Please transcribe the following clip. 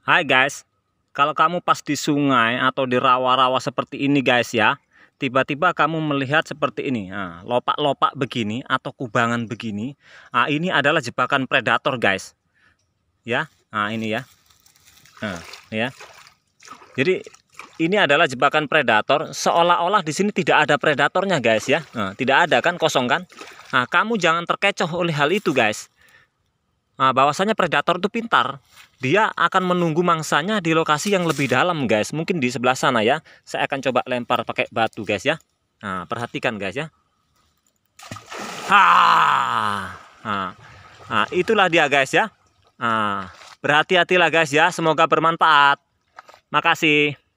Hai guys, kalau kamu pas di sungai atau di rawa-rawa seperti ini guys ya, tiba-tiba kamu melihat seperti ini, ah, lopak-lopak nah, begini atau kubangan begini, nah, ini adalah jebakan predator guys, ya, nah, ini ya, nah, ya. Jadi ini adalah jebakan predator, seolah-olah di sini tidak ada predatornya guys ya, nah, tidak ada kan kosong kan? Nah, kamu jangan terkecoh oleh hal itu guys. Nah, bahwasanya predator itu pintar. Dia akan menunggu mangsanya di lokasi yang lebih dalam, guys. Mungkin di sebelah sana ya. Saya akan coba lempar pakai batu, guys ya. Nah, perhatikan guys ya. Ah. Nah, nah itulah dia guys ya. Nah, berhati-hatilah guys ya. Semoga bermanfaat. Makasih.